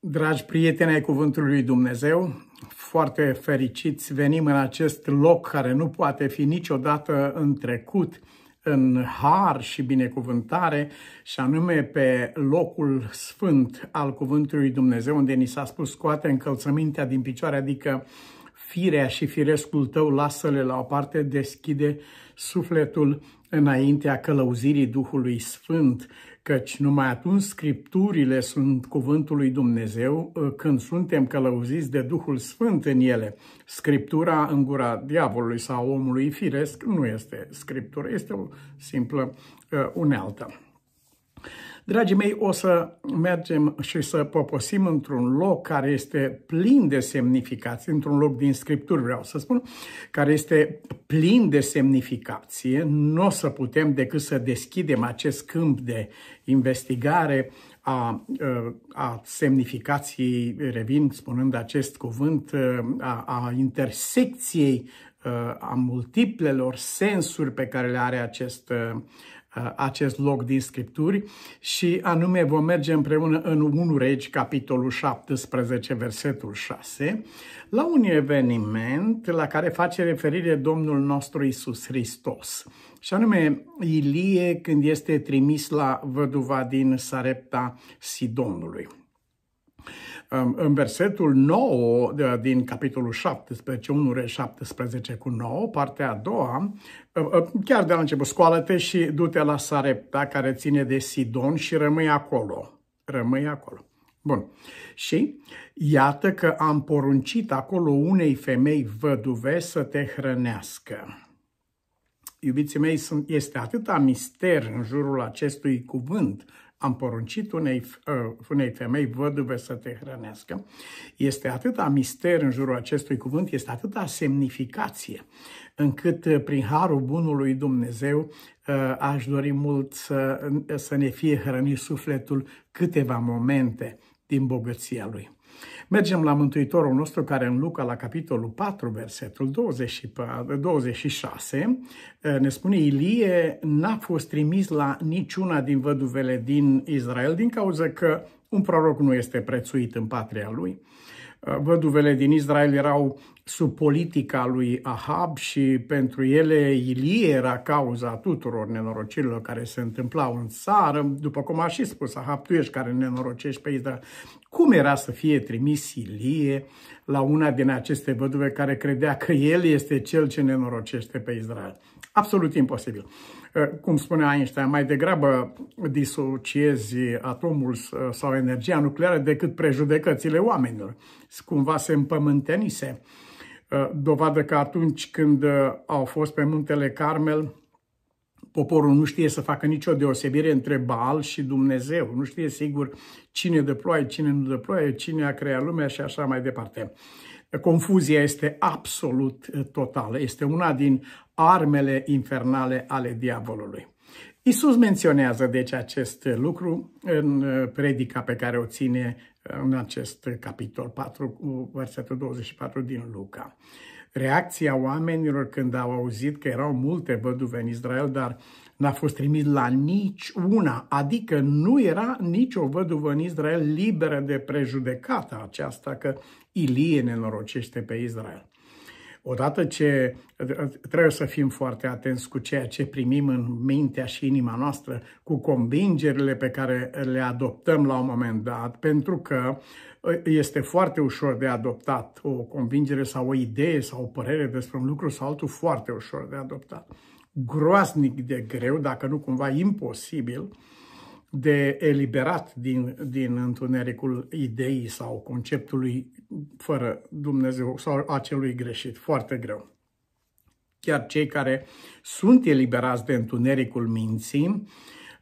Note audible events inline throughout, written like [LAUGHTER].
Dragi prieteni ai Cuvântului Lui Dumnezeu, foarte fericiți venim în acest loc care nu poate fi niciodată întrecut în har și binecuvântare și anume pe locul sfânt al Cuvântului Dumnezeu unde ni s-a spus scoate încălțămintea din picioare, adică firea și firescul tău lasă-le la o parte, deschide sufletul înaintea călăuzirii Duhului Sfânt căci numai atunci scripturile sunt cuvântul lui Dumnezeu, ă, când suntem călăuziți de Duhul Sfânt în ele. Scriptura în gura diavolului sau omului firesc nu este scriptură, este o simplă ă, unealtă. Dragii mei, o să mergem și să poposim într-un loc care este plin de semnificații, într-un loc din Scripturi, vreau să spun, care este plin de semnificație. Nu o să putem decât să deschidem acest câmp de investigare a, a semnificației, revin spunând acest cuvânt, a, a intersecției a multiplelor sensuri pe care le are acest, Uh, acest loc din Scripturi și anume vom merge împreună în 1 Regi, capitolul 17, versetul 6, la un eveniment la care face referire Domnul nostru Isus Hristos. Și anume, Ilie când este trimis la văduva din Sarepta Sidonului. În versetul 9 din capitolul 17, 1 17 cu 9, partea a doua, ă, ă, chiar de la început, scoală-te și du-te la Sarepta care ține de Sidon și rămâi acolo. Rămâi acolo. Bun. Și iată că am poruncit acolo unei femei văduve să te hrănească. Iubiții mei, este atâta mister în jurul acestui cuvânt am poruncit unei, uh, unei femei văduve să te hrănească. Este atâta mister în jurul acestui cuvânt, este atâta semnificație, încât uh, prin harul bunului Dumnezeu uh, aș dori mult să, să ne fie hrănit sufletul câteva momente din bogăția lui. Mergem la Mântuitorul nostru care în Luca, la capitolul 4, versetul 24, 26, eh, ne spune Ilie n-a fost trimis la niciuna din văduvele din Israel din cauza că un proroc nu este prețuit în patria lui. Eh, văduvele din Israel erau sub politica lui Ahab și pentru ele Ilie era cauza tuturor nenorocirilor care se întâmplau în țară, după cum a și spus Ahab, tu ești care nenorocești pe Israel. Cum era să fie trimis Ilie la una din aceste văduve care credea că el este cel ce nenorocește pe Israel? Absolut imposibil. Uh, cum spunea Einstein, mai degrabă disociezi atomul uh, sau energia nucleară decât prejudecățile oamenilor. Cumva se împământenise. Uh, dovadă că atunci când au fost pe muntele Carmel, Poporul nu știe să facă nicio deosebire între Baal și Dumnezeu. Nu știe sigur cine dă ploaie, cine nu dă ploaie, cine a creat lumea și așa mai departe. Confuzia este absolut eh, totală. Este una din armele infernale ale diavolului. Isus menționează deci acest lucru în eh, predica pe care o ține eh, în acest capitol 4, versetul 24 din Luca reacția oamenilor când au auzit că erau multe văduve în Israel, dar n-a fost trimis la nici una, adică nu era nicio văduvă în Israel liberă de prejudecata aceasta că Ilie ne norocește pe Israel. Odată ce ă, ă, trebuie să fim foarte atenți cu ceea ce primim în mintea și inima noastră, cu convingerile pe care le adoptăm la un moment dat, pentru că ă, este foarte ușor de adoptat o convingere sau o idee sau o părere despre un lucru sau altul foarte ușor de adoptat. Groaznic de greu, dacă nu cumva imposibil, de eliberat din, din întunericul ideii sau conceptului fără Dumnezeu sau a celui greșit. Foarte greu. Chiar cei care sunt eliberați de întunericul minții,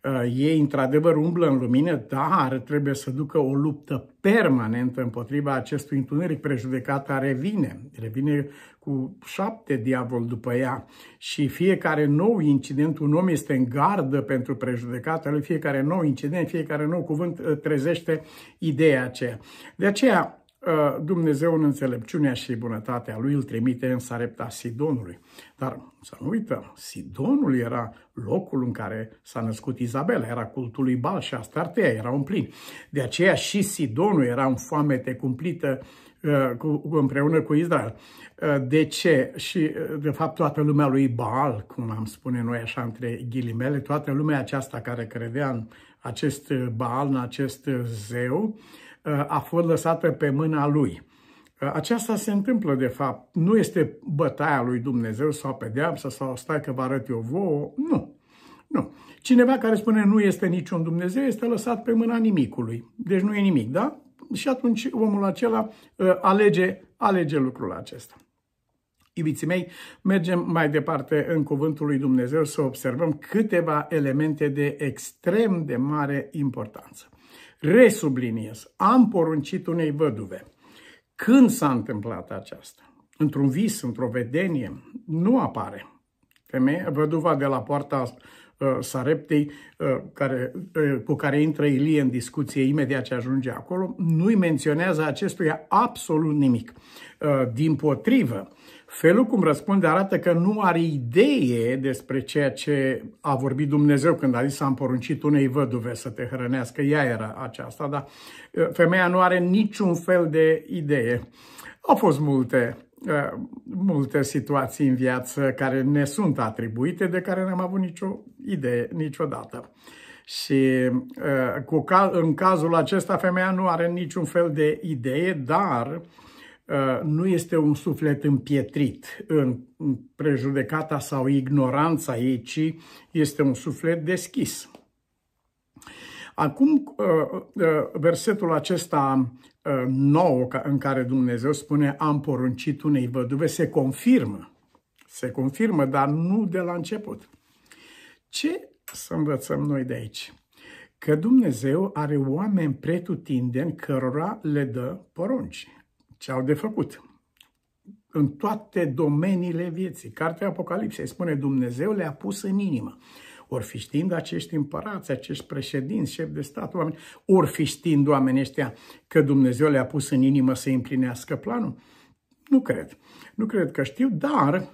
uh, ei într-adevăr umblă în lumină, dar trebuie să ducă o luptă permanentă împotriva acestui întuneric. Prejudecata revine, revine cu șapte diavol după ea și fiecare nou incident, un om este în gardă pentru prejudecata lui, fiecare nou incident, fiecare nou cuvânt uh, trezește ideea aceea. De aceea, Uh, Dumnezeu în înțelepciunea și bunătatea lui îl trimite în sarepta Sidonului. Dar să nu uităm, Sidonul era locul în care s-a născut Izabela, era cultul lui Bal și Astartea, era un plin. De aceea și Sidonul era în foamete cumplită uh, cu, împreună cu Israel. Uh, de ce? Și, de fapt, toată lumea lui Baal, cum am spune noi așa între ghilimele, toată lumea aceasta care credea în acest Baal, în acest zeu, uh, a fost lăsată pe mâna lui. Aceasta se întâmplă, de fapt. Nu este bătaia lui Dumnezeu sau pedeapsa sau stai că vă arăt eu vouă. Nu. Nu. Cineva care spune nu este niciun Dumnezeu este lăsat pe mâna nimicului. Deci nu e nimic, da? Și atunci omul acela uh, alege, alege lucrul acesta. Iubiții mei, mergem mai departe în Cuvântul lui Dumnezeu să observăm câteva elemente de extrem de mare importanță. Resubliniez, am poruncit unei văduve. Când s-a întâmplat aceasta? Într-un vis, într-o vedenie? Nu apare. Femeia, văduva de la poarta uh, Sareptei, uh, care, uh, cu care intră Ilie în discuție imediat ce ajunge acolo, nu-i menționează acestuia absolut nimic. Uh, din potrivă, Felul cum răspunde arată că nu are idee despre ceea ce a vorbit Dumnezeu când a zis am poruncit unei văduve să te hrănească. Ea era aceasta, dar femeia nu are niciun fel de idee. Au fost multe multe situații în viață care ne sunt atribuite, de care n-am avut nicio idee niciodată. Și cu în cazul acesta, femeia nu are niciun fel de idee, dar uh, Uh, nu este un suflet împietrit în prejudecata sau ignoranța ei, ci este un suflet deschis. Acum, uh, uh, versetul acesta nou în care Dumnezeu spune am poruncit unei văduve se confirmă. Se confirmă, dar nu de la început. Ce să învățăm noi de aici? Că Dumnezeu are oameni pretutindeni cărora le dă porunci ce au de făcut în toate domeniile vieții. Cartea Apocalipsei spune Dumnezeu le-a pus în inimă. Ori fi știind acești împărați, acești președinți, șef de stat, oameni, ori fi știind oamenii ăștia că Dumnezeu le-a pus în inimă să împlinească planul? Nu cred. Nu cred că știu, dar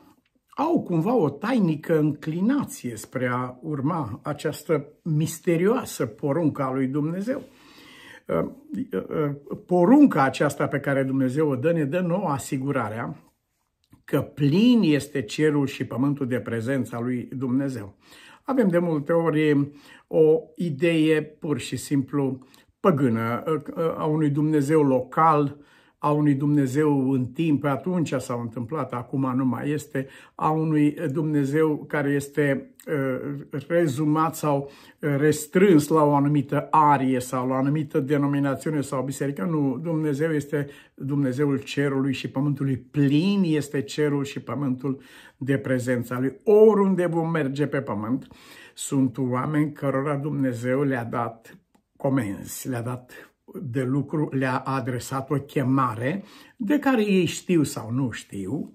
au cumva o tainică înclinație spre a urma această misterioasă poruncă a lui Dumnezeu. Ehm, porunca aceasta pe care Dumnezeu o dă ne dă nouă asigurarea că plin este cerul și pământul de prezența lui Dumnezeu. Avem de multe ori o idee pur și simplu păgână a unui Dumnezeu local, a unui Dumnezeu în timp, atunci s-a întâmplat, acum nu mai este, a unui Dumnezeu care este Uh, rezumat sau restrâns la o anumită arie sau la o anumită denominațiune sau biserică. Nu, Dumnezeu este Dumnezeul cerului și pământului. Plin este cerul și pământul de prezența lui. Oriunde vom merge pe pământ, sunt oameni cărora Dumnezeu le-a dat comenzi, le-a dat de lucru le-a adresat o chemare de care ei știu sau nu știu,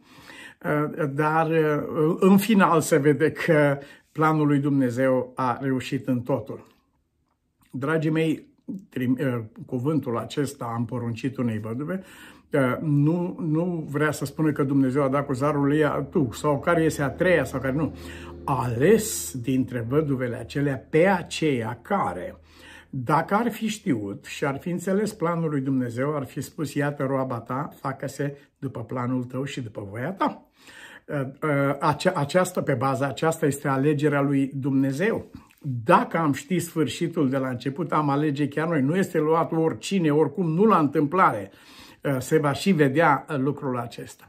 Eh, dar eh, în final se vede că planul lui Dumnezeu a reușit în totul. Dragii mei, eh, cuvântul acesta am poruncit unei văduve, nu, nu vrea să spună că Dumnezeu a dat cu zarul ei tu, sau care este a treia, sau care nu. A ales dintre văduvele acelea pe aceea care dacă ar fi știut și ar fi înțeles planul lui Dumnezeu, ar fi spus, iată roaba ta, facă-se după planul tău și după voia ta. Uh, uh, Ace- aceasta, pe baza aceasta, este alegerea lui Dumnezeu. Dacă am ști sfârșitul de la început, am alege chiar noi. Nu este luat oricine, oricum, nu la întâmplare. Uh, se va și vedea lucrul acesta.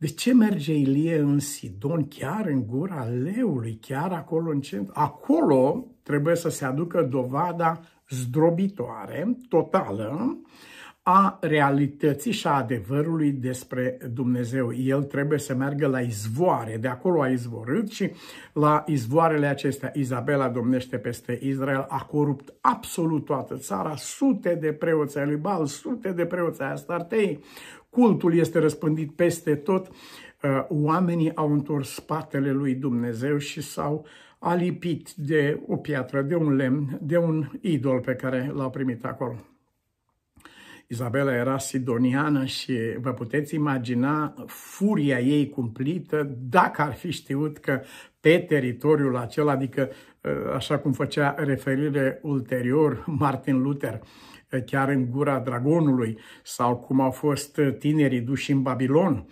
De ce merge Ilie în Sidon, chiar în gura leului, chiar acolo în centru? Acolo trebuie să se aducă dovada zdrobitoare, totală, a realității și a adevărului despre Dumnezeu. El trebuie să meargă la izvoare, de acolo a izvorât și la izvoarele acestea Izabela domnește peste Israel, a corupt absolut toată țara, sute de preoți ai lui Bal, sute de preoți ai Astartei, cultul este răspândit peste tot, uh, oamenii au întors spatele lui Dumnezeu și s-au alipit de o piatră, de un lemn, de un idol pe care l-au primit acolo. Izabela era sidoniană și vă puteți imagina furia ei cumplită dacă ar fi știut că pe teritoriul acela, adică uh, așa cum făcea referire ulterior Martin Luther, chiar în gura dragonului, sau cum au fost tinerii duși în Babilon,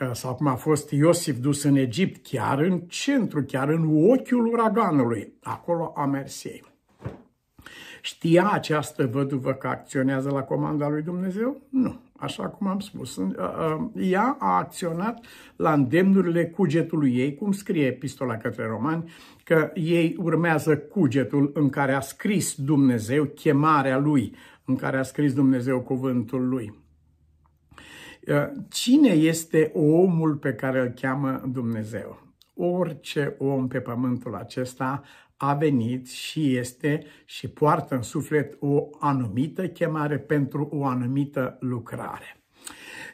uh, sau cum a fost Iosif dus în Egipt, chiar în centru, chiar în ochiul uraganului. Acolo a mers ei. Știa această văduvă că acționează la comanda lui Dumnezeu? Nu. Așa cum am spus, uh, uh, ea a acționat la îndemnurile cugetului ei, cum scrie epistola către romani, că ei urmează cugetul în care a scris Dumnezeu chemarea lui în care a scris Dumnezeu cuvântul lui. Uh, cine este omul pe care îl cheamă Dumnezeu? Orice om pe pământul acesta a venit și este și poartă în suflet o anumită chemare pentru o anumită lucrare.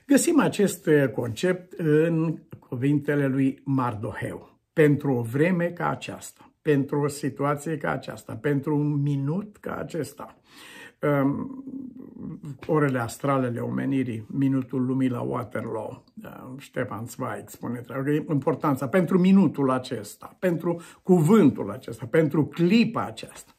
Găsim acest concept în cuvintele lui Mardoheu. Pentru o vreme ca aceasta, pentru o situație ca aceasta, pentru un minut ca acesta. Ehm, orele astralele omenirii, minutul lumii la Waterloo, da, Ștefan Zweig spune importanța pentru minutul acesta, pentru cuvântul acesta, pentru clipa aceasta.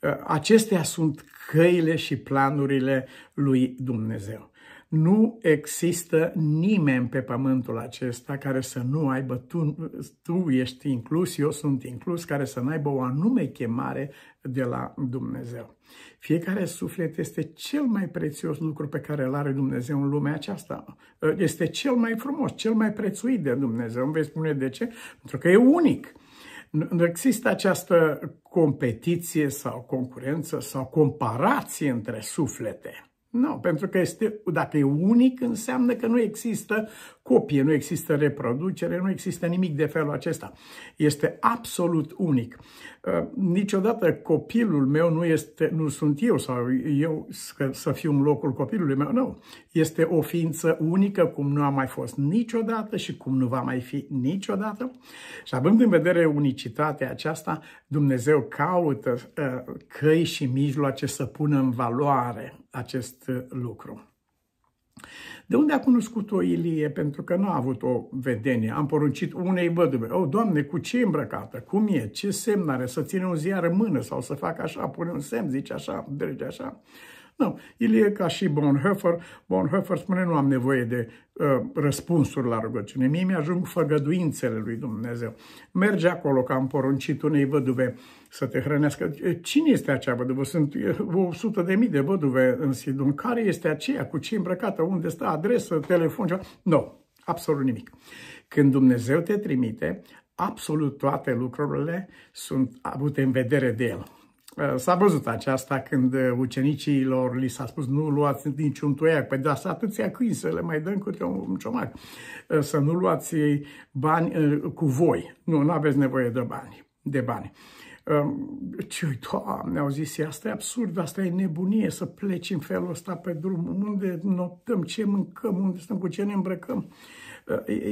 Ehm, acestea sunt căile și planurile lui Dumnezeu. Nu există nimeni pe pământul acesta care să nu aibă, tu, tu ești inclus, eu sunt inclus, care să nu aibă o anume chemare de la Dumnezeu. Fiecare suflet este cel mai prețios lucru pe care îl are Dumnezeu în lumea aceasta. Este cel mai frumos, cel mai prețuit de Dumnezeu. Îmi vei spune de ce? Pentru că e unic. Nu există această competiție sau concurență sau comparație între suflete. Nu, pentru că este, dacă e unic, înseamnă că nu există copie, nu există reproducere, nu există nimic de felul acesta. Este absolut unic. Uh, niciodată copilul meu nu, este, nu sunt eu sau eu să fiu în locul copilului meu, nu. Este o ființă unică cum nu a mai fost niciodată și cum nu va mai fi niciodată. Și având în vedere unicitatea aceasta, Dumnezeu caută uh, căi și mijloace să pună în valoare acest uh, lucru. De unde a cunoscut-o Ilie? Pentru că nu a avut o vedenie. Am poruncit unei văduve. O, oh, Doamne, cu ce e îmbrăcată? Cum e? Ce semn are? Să ține un ziar în mână sau să facă așa? Pune un semn, zice așa, drege așa. Nu, el e ca și Bonhoeffer. Bonhoeffer spune, nu am nevoie de uh, răspunsuri la rugăciune. Mie mi-ajung făgăduințele lui Dumnezeu. Merge acolo, că am poruncit unei văduve să te hrănească. Cine este acea văduvă? Sunt o sută de mii de văduve în Sidon. Care este aceea? Cu ce îmbrăcată? Unde stă? Adresă? Telefon? Ceva? Nu, no, absolut nimic. Când Dumnezeu te trimite, absolut toate lucrurile sunt avute în vedere de El. Eh, s-a văzut aceasta când eh, ucenicilor li s-a spus nu luați niciun toiac, păi dați atâția câini să le mai dăm câte un ciomac, eh, să nu luați bani cu voi, nu, nu aveți nevoie de bani. De bani. Ehm, ce, doamne, au zis, asta e absurd, asta e nebunie, să pleci în felul ăsta pe drum, unde noptăm, ce mâncăm, unde stăm, cu ce ne îmbrăcăm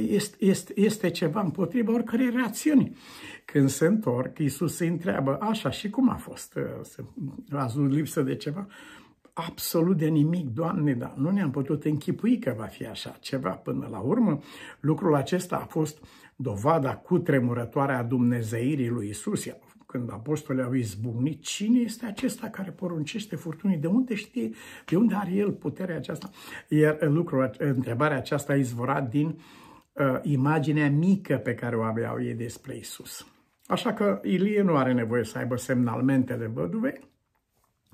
este, este, este ceva împotriva oricărei reacțiuni. Când se întorc, Iisus se întreabă, așa și cum a fost? a Ați lipsă de ceva? absolut de nimic, Doamne, dar nu ne-am putut închipui că va fi așa ceva până la urmă. Lucrul acesta a fost dovada cutremurătoare a dumnezeirii lui Isus, când apostolii au izbucnit, cine este acesta care poruncește furtunii? De unde știe? De unde are el puterea aceasta? Iar lucrul, întrebarea aceasta a izvorat din uh, imaginea mică pe care o aveau ei despre Isus. Așa că Ilie nu are nevoie să aibă semnalmentele văduve,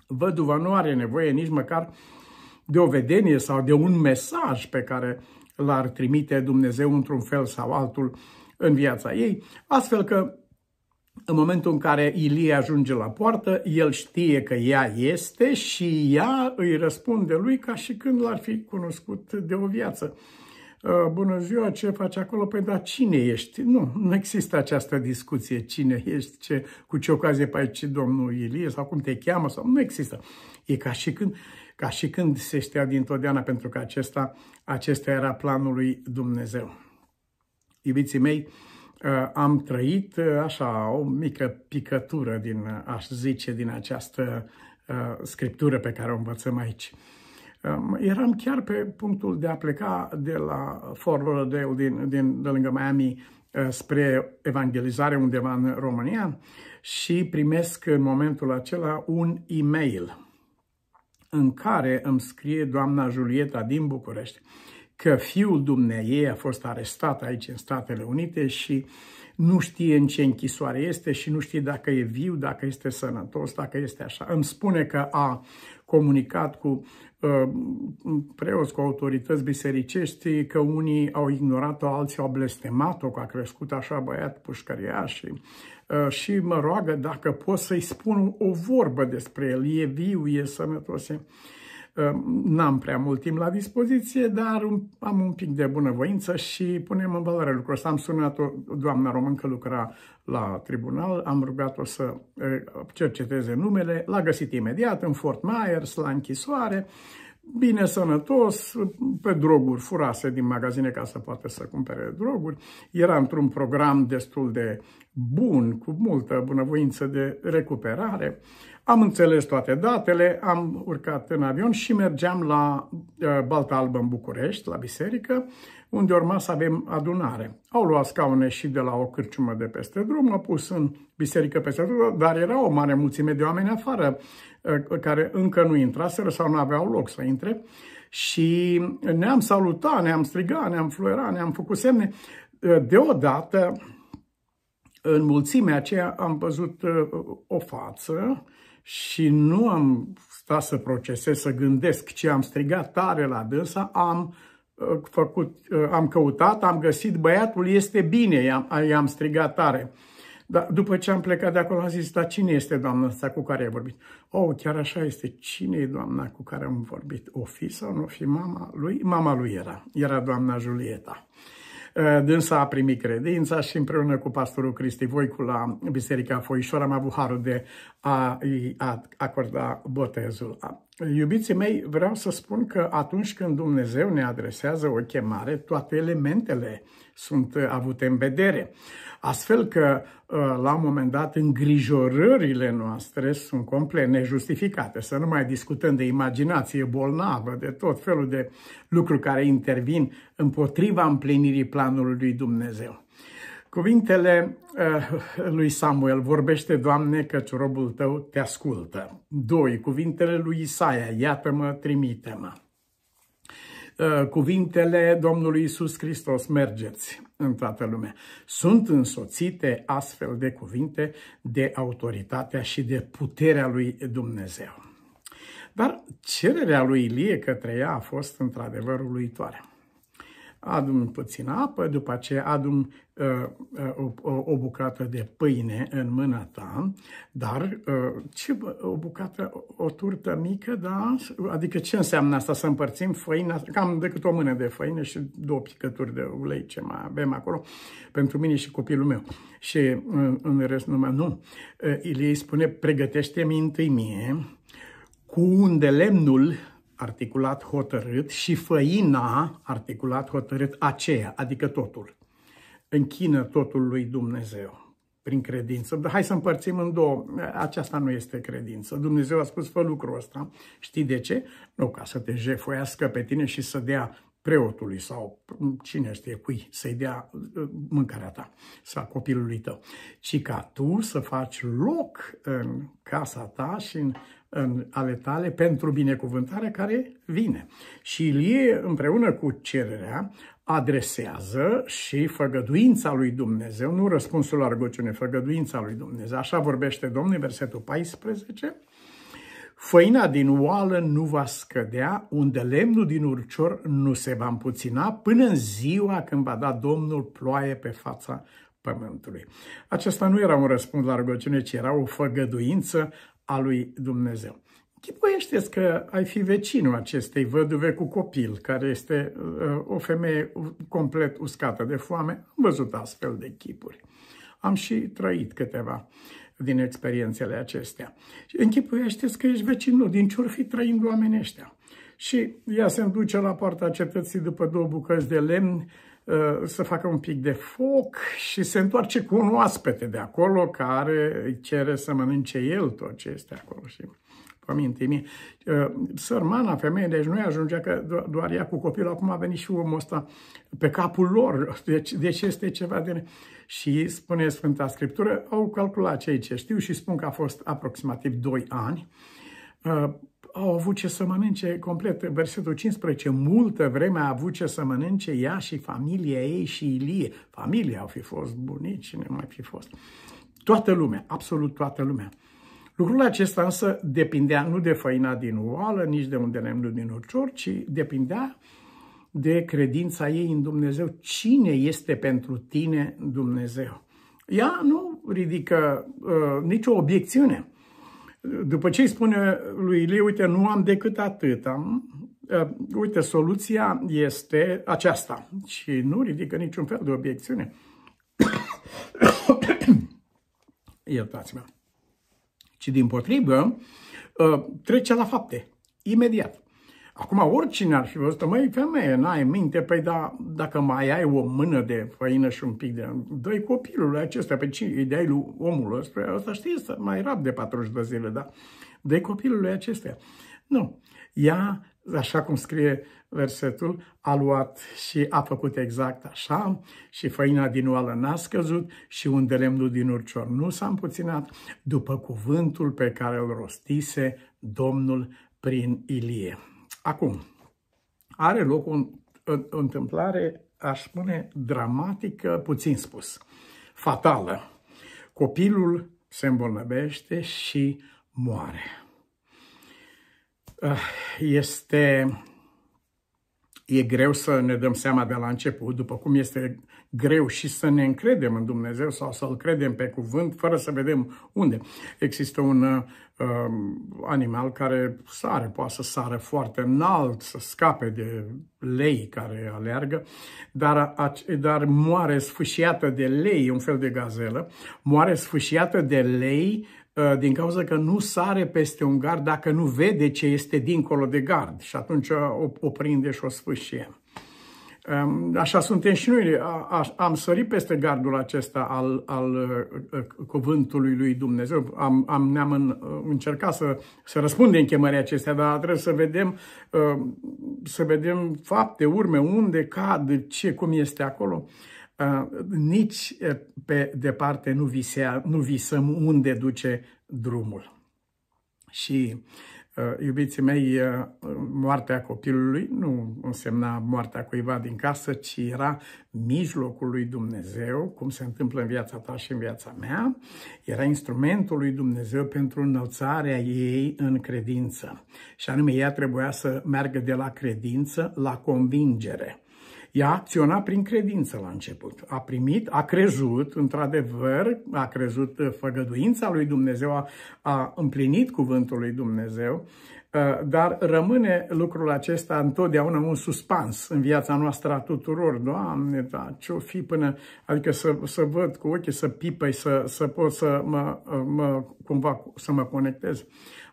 văduva nu are nevoie nici măcar de o vedenie sau de un mesaj pe care l-ar trimite Dumnezeu într-un fel sau altul în viața ei, astfel că în momentul în care Ilie ajunge la poartă, el știe că ea este și ea îi răspunde lui ca și când l-ar fi cunoscut de o viață. Uh, bună ziua, ce faci acolo? Păi, dar cine ești? Nu, nu există această discuție, cine ești, ce, cu ce ocazie pe aici domnul Ilie sau cum te cheamă, sau nu există. E ca și când, ca și când se știa dintotdeauna, pentru că acesta, acesta era planul lui Dumnezeu. Iubiții mei, uh, Eh, am trăit eh, așa o mică picătură din, eh, aș zice, din această scriptură pe care o învățăm aici. Eram chiar pe punctul de a pleca de la Fort Lauderdale, din, din, de lângă Miami, spre evangelizare undeva în România și primesc în momentul acela un e-mail în care îmi scrie doamna Julieta din București că fiul dumneiei a fost arestat aici în Statele Unite și nu știe în ce închisoare este și nu știe dacă e viu, dacă este sănătos, dacă este așa. Îmi spune că a comunicat cu uh, preoți, cu autorități bisericești, că unii au ignorat-o, alții au blestemat-o, că a crescut așa băiat pușcăria și, uh, și mă roagă dacă pot să-i spun o vorbă despre el, e viu, e sănătos. E... Ehm, n-am prea mult timp la dispoziție, dar am un pic de bunăvoință și punem în valoare lucrul ăsta. Am sunat o doamnă româncă, lucra la tribunal, am rugat-o să cerceteze numele, l-a găsit imediat în Fort Myers, la închisoare, bine sănătos, pe droguri furase din magazine ca să poată să cumpere droguri. Era într-un program destul de bun, cu multă bunăvoință de recuperare. Am înțeles toate datele, am urcat în avion și mergeam la uh, Balta Albă în București, la biserică, unde urma să avem adunare. Au luat scaune și de la o cârciumă de peste drum, au pus în biserică peste drum, dar era o mare mulțime de oameni afară uh, care încă nu intraseră sau nu aveau loc să intre și ne-am salutat, ne-am strigat, ne-am fluierat, ne-am făcut semne. Uh, deodată, în mulțimea aceea am văzut o față și nu am stat să procesez, să gândesc, ce am strigat tare la dânsa, am uh, făcut, uh, am căutat, am găsit, băiatul este bine, i-am, am strigat tare. Dar după ce am plecat de acolo, am zis, dar cine este doamna asta cu care ai vorbit? Oh, chiar așa este, cine e doamna cu care am vorbit? O fi sau nu fi mama lui? Mama lui era, era doamna Julieta. Eh, dânsa a primit credința și împreună cu pastorul Cristi Voicu la Biserica Foișor am avut harul de a-i acorda botezul. Iubiții mei, vreau să spun că atunci când Dumnezeu ne adresează o chemare, toate elementele sunt uh, avute în vedere. Astfel că, uh, la un moment dat, îngrijorările noastre sunt complet nejustificate. Să nu mai discutăm de imaginație bolnavă, de tot felul de lucruri care intervin împotriva împlinirii planului lui Dumnezeu. Cuvintele eh, lui Samuel, vorbește, Doamne, că robul tău te ascultă. 2. Cuvintele lui Isaia, iată-mă, trimite-mă. Eh, cuvintele Domnului Isus Hristos, mergeți în toată lumea. Sunt însoțite astfel de cuvinte de autoritatea și de puterea lui Dumnezeu. Dar cererea lui Ilie către ea a fost într-adevăr uluitoare adun puțină apă, după aceea adun uh, uh, o, o bucată de pâine în mâna ta, dar uh, ce o bucată, o turtă mică, da? Adică ce înseamnă asta să împărțim făina, cam decât o mână de făină și două picături de ulei ce mai avem acolo, pentru mine și copilul meu. Și uh, în rest numai nu. Uh, Ilie spune, pregătește-mi întâi mie cu unde lemnul articulat hotărât și făina articulat hotărât aceea, adică totul. Închină totul lui Dumnezeu prin credință. Dar hai să împărțim în două. Aceasta nu este credință. Dumnezeu a spus, fă lucrul ăsta. Știi de ce? Nu ca să te jefuiască pe tine și să dea preotului sau cine știe cui să-i dea uh, mâncarea ta sau copilului tău, ci ca tu să faci loc în casa ta și în, în ale tale pentru binecuvântarea care vine. Și Ilie, împreună cu cererea, adresează și făgăduința lui Dumnezeu, nu răspunsul la rugăciune, făgăduința lui Dumnezeu. Așa vorbește Domnul, versetul 14, Făina din oală nu va scădea, unde lemnul din urcior nu se va împuțina până în ziua când va da Domnul ploaie pe fața pământului. Acesta nu era un răspuns la rugăciune, ci era o făgăduință a lui Dumnezeu. Chipuiește-ți că ai fi vecinul acestei văduve cu copil, care este uh, o femeie complet uscată de foame. Am văzut astfel de chipuri. Am și trăit câteva. Uh, din experiențele acestea. Închipuiește-ți că ești vecinul, din ce fi trăind oamenii ăștia. Și ea se duce la poarta cetății după două bucăți de lemn, uh, să facă un pic de foc și se întoarce cu un oaspete de acolo care îi cere să mănânce el tot ce este acolo. Și pămintei mie, uh, sărmana femeie, deci nu ajungea că doar ea cu copilul, acum a venit și omul ăsta pe capul lor, deci, deci este ceva de... Și spune Sfânta Scriptură, au calculat cei ce știu și spun că a fost aproximativ 2 ani, uh, au avut ce să mănânce complet. Versetul 15, multă vreme a avut ce să mănânce ea și familia ei și Ilie. Familia au fi fost bunici, cine mai fi fost. Toată lumea, absolut toată lumea. Lucrul acesta însă depindea nu de făina din oală, nici de un delemnul din urcior, ci depindea de credința ei în Dumnezeu. Cine este pentru tine Dumnezeu? Ea nu ridică uh, nicio obiecțiune. După ce îi spune lui Ilie, uite, nu am decât atât, am, uh, uite, soluția este aceasta și nu ridică niciun fel de obiecțiune. [COUGHS] Iertați-mă ci din potrivă ă, trece la fapte, imediat. Acum, oricine ar fi văzut, măi, femeie, n-ai minte, păi da, dacă mai ai o mână de făină și un pic de... Doi copilul acesta, pe păi cine îi dai lui omul ăsta, ăsta știe să mai rap de 40 de zile, da, dă copilul acestea. Nu. Ea, așa cum scrie versetul, a luat și a făcut exact așa, și făina din oală n-a scăzut, și unde lemnul din urcior nu s-a împuținat, după cuvântul pe care îl rostise Domnul prin Ilie. Acum, are loc o întâmplare, aș spune, dramatică, puțin spus, fatală. Copilul se îmbolnăvește și moare. Ah, este e greu să ne dăm seama de la început, după cum este greu și să ne încredem în Dumnezeu sau să-L credem pe cuvânt, fără să vedem unde. Există un uh, animal care sare, poate să sară foarte înalt, să scape de lei care aleargă, dar, dar moare sfâșiată de lei, un fel de gazelă, moare sfâșiată de lei Uh, din cauza că nu sare peste un gard dacă nu vede ce este dincolo de gard și atunci uh, o, o prinde și o sfâșie. Um, așa suntem și noi. Am sărit peste gardul acesta al, al uh, cuvântului lui Dumnezeu. Am, am, ne-am în, încercat să, să răspundem chemării acestea, dar trebuie să vedem, să vedem fapte, urme, unde cad, ce, cum este acolo. Uh, nici uh, pe departe nu, visea, nu visăm unde duce drumul. Și, uh, iubiții mei, moartea copilului nu însemna moartea cuiva din casă, ci era mijlocul lui Dumnezeu, cum se întâmplă în viața ta și în viața mea, era instrumentul lui Dumnezeu pentru înălțarea ei în credință. Și anume, ea trebuia să meargă de la credință la convingere. Ea acționa prin credință la început. A primit, a crezut, într-adevăr, a crezut uh, făgăduința lui Dumnezeu, a, a împlinit cuvântul lui Dumnezeu, uh, dar rămâne lucrul acesta întotdeauna un suspans în viața noastră a tuturor. Doamne, da, ce-o fi până, adică să, să văd cu ochii, să pipăi, să, să pot să mă, mă, cumva să mă conectez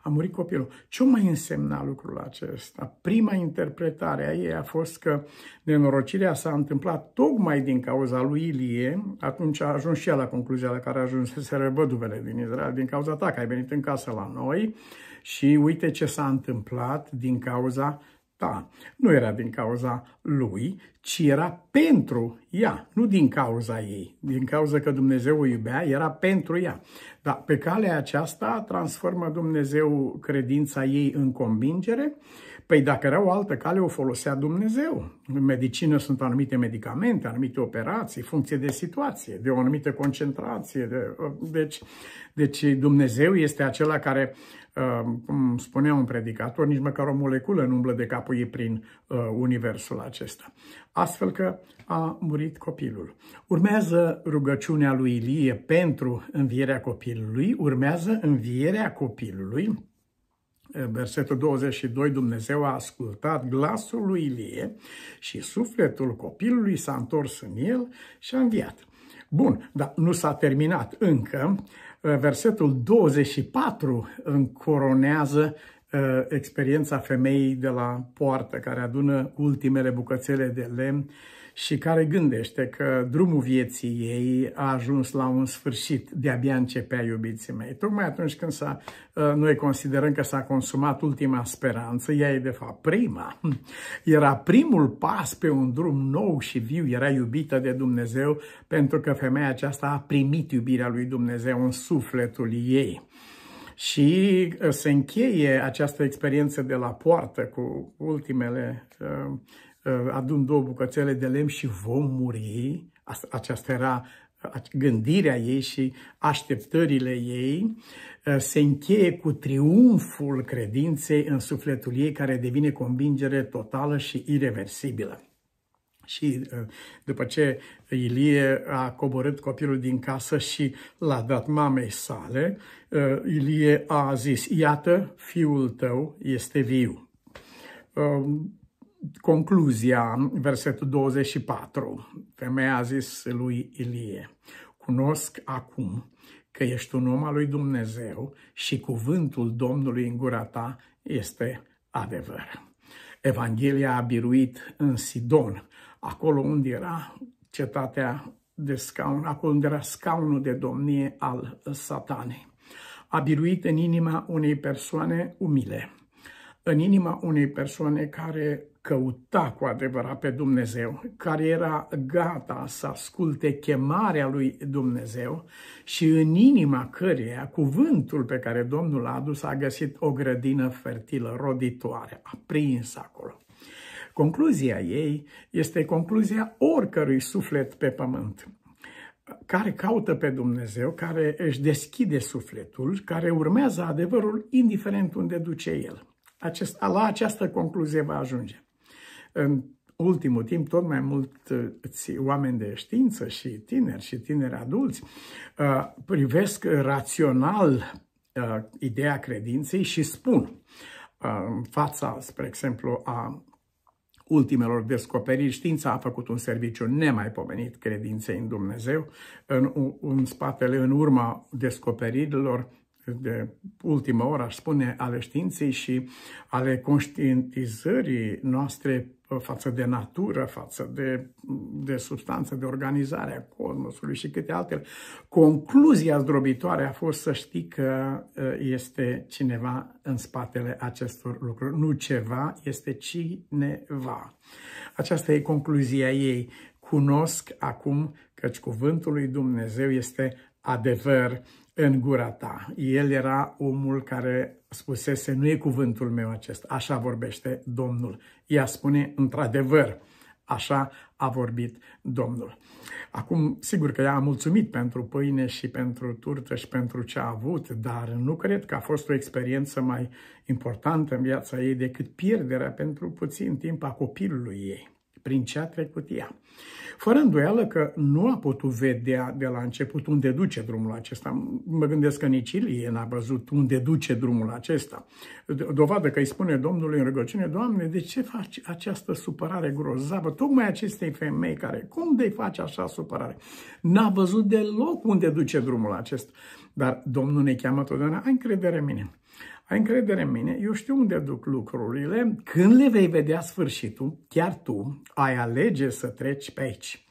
a murit copilul. Ce mai însemna lucrul acesta? Prima interpretare a ei a fost că nenorocirea s-a întâmplat tocmai din cauza lui Ilie, atunci a ajuns și ea la concluzia la care a ajuns să se văduvele din Israel, din cauza ta, că ai venit în casă la noi și uite ce s-a întâmplat din cauza da, Nu era din cauza lui, ci era pentru ea, nu din cauza ei. Din cauza că Dumnezeu o iubea, era pentru ea. Dar pe calea aceasta transformă Dumnezeu credința ei în convingere. Păi dacă era o altă cale, o folosea Dumnezeu. În medicină sunt anumite medicamente, anumite operații, funcție de situație, de o anumită concentrație. De, deci, deci Dumnezeu este acela care uh, Ehm, cum spunea un predicator, nici măcar o moleculă nu umblă de capul ei prin uh, universul acesta. Astfel că a murit copilul. Urmează rugăciunea lui Ilie pentru învierea copilului, urmează învierea copilului, versetul 22, Dumnezeu a ascultat glasul lui Ilie și sufletul copilului s-a întors în el și a înviat. Bun, dar nu s-a terminat încă. Eh, versetul 24 încoronează eh, experiența femeii de la poartă, care adună ultimele bucățele de lemn și care gândește că drumul vieții ei a ajuns la un sfârșit, de-abia începea iubiții mei. Tocmai atunci când s-a, ă, noi considerăm că s-a consumat ultima speranță, ea e de fapt prima. [LAUGHS] Era primul pas pe un drum nou și viu, era iubită de Dumnezeu pentru că femeia aceasta a primit iubirea lui Dumnezeu în sufletul ei. Și ă, se încheie această experiență de la poartă cu ultimele uh, Uh, adun două bucățele de lemn și vom muri. Aceasta era uh, gândirea ei și așteptările ei uh, se încheie cu triumful credinței în sufletul ei care devine convingere totală și irreversibilă. Și după ce Ilie a coborât copilul din casă și l-a dat mamei sale, Ilie a zis, iată, fiul tău este viu um, concluzia, versetul 24. Femeia a zis lui Ilie, cunosc acum că ești un om al lui Dumnezeu și cuvântul Domnului în gura ta este adevăr. Evanghelia a biruit în Sidon, acolo unde era cetatea de scaun, acolo unde era scaunul de domnie al satanei. A biruit în inima unei persoane umile, în inima unei persoane care căuta cu adevărat pe Dumnezeu, care era gata să asculte chemarea lui Dumnezeu și în inima căreia cuvântul pe care Domnul a adus a găsit o grădină fertilă, roditoare, prins acolo. Concluzia ei este concluzia oricărui suflet pe pământ care caută pe Dumnezeu, care își deschide sufletul, care urmează adevărul indiferent unde duce el acest, la această concluzie va ajunge. În ultimul timp, tot mai mult uh, oameni de știință și tineri și tineri adulți uh, privesc rațional uh, ideea credinței și spun în fața, spre exemplu, a ultimelor descoperiri, știința a făcut un serviciu nemaipomenit credinței în Dumnezeu, în, în spatele, în urma descoperirilor de ultimă oră, aș spune, ale științei și ale conștientizării noastre față de natură, față de, de substanță, de organizarea cosmosului și câte altele. Concluzia zdrobitoare a fost să știi că este cineva în spatele acestor lucruri. Nu ceva, este cineva. Aceasta e concluzia ei. Cunosc acum căci cuvântul lui Dumnezeu este adevăr în gura ta. El era omul care spusese, nu e cuvântul meu acesta, așa vorbește Domnul. Ea spune, într-adevăr, așa a vorbit Domnul. Acum, sigur că ea a mulțumit pentru pâine și pentru turtă și pentru ce a avut, dar nu cred că a fost o experiență mai importantă în viața ei decât pierderea pentru puțin timp a copilului ei prin ce a trecut ea. Fără îndoială că nu a putut vedea de la început unde duce drumul acesta. Mă gândesc că nici Ilie n-a văzut unde duce drumul acesta. Dovadă că îi spune Domnului în rugăciune, Doamne, de ce faci această supărare grozavă? Tocmai acestei femei care, cum de faci așa supărare? N-a văzut deloc unde duce drumul acesta. Dar Domnul ne cheamă totdeauna, ai încredere în mine. Ai încredere în mine, eu știu unde duc lucrurile. Când le vei vedea sfârșitul, chiar tu ai alege să treci pe aici.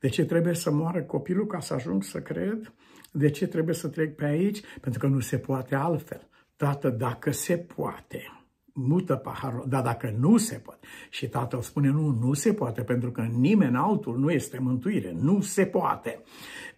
De ce trebuie să moară copilul ca să ajung să cred? De ce trebuie să trec pe aici? Pentru că nu se poate altfel. Tată, dacă se poate, mută paharul, dar dacă nu se poate, și tatăl spune nu, nu se poate, pentru că nimeni altul nu este mântuire, nu se poate.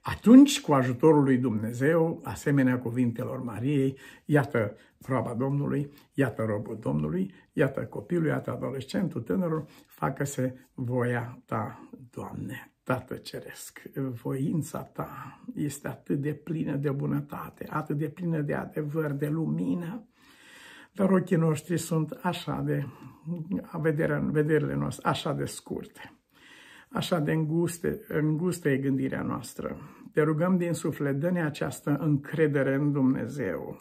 Atunci, cu ajutorul lui Dumnezeu, asemenea cuvintelor Mariei, iată roaba Domnului, iată robul Domnului, iată copilul, iată adolescentul, tânărul, facă-se voia ta, Doamne. Tată Ceresc, voința ta este atât de plină de bunătate, atât de plină de adevăr, de lumină, dar ochii noștri sunt așa de, a vederea, vederile noastre, așa de scurte, așa de înguste, îngustă e gândirea noastră. Te rugăm din suflet, dă această încredere în Dumnezeu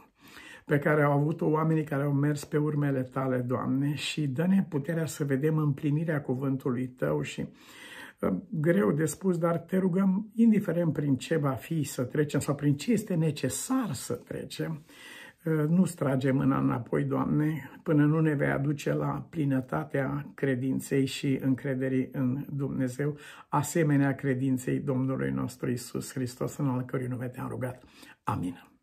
pe care au avut-o oamenii care au mers pe urmele tale, Doamne, și dă-ne puterea să vedem împlinirea cuvântului tău și ă, greu de spus, dar te rugăm, indiferent prin ce va fi să trecem sau prin ce este necesar să trecem, nu strage mâna înapoi, Doamne, până nu ne vei aduce la plinătatea credinței și încrederii în Dumnezeu, asemenea credinței Domnului nostru Isus Hristos, în al cărui nume te-am rugat. Amin.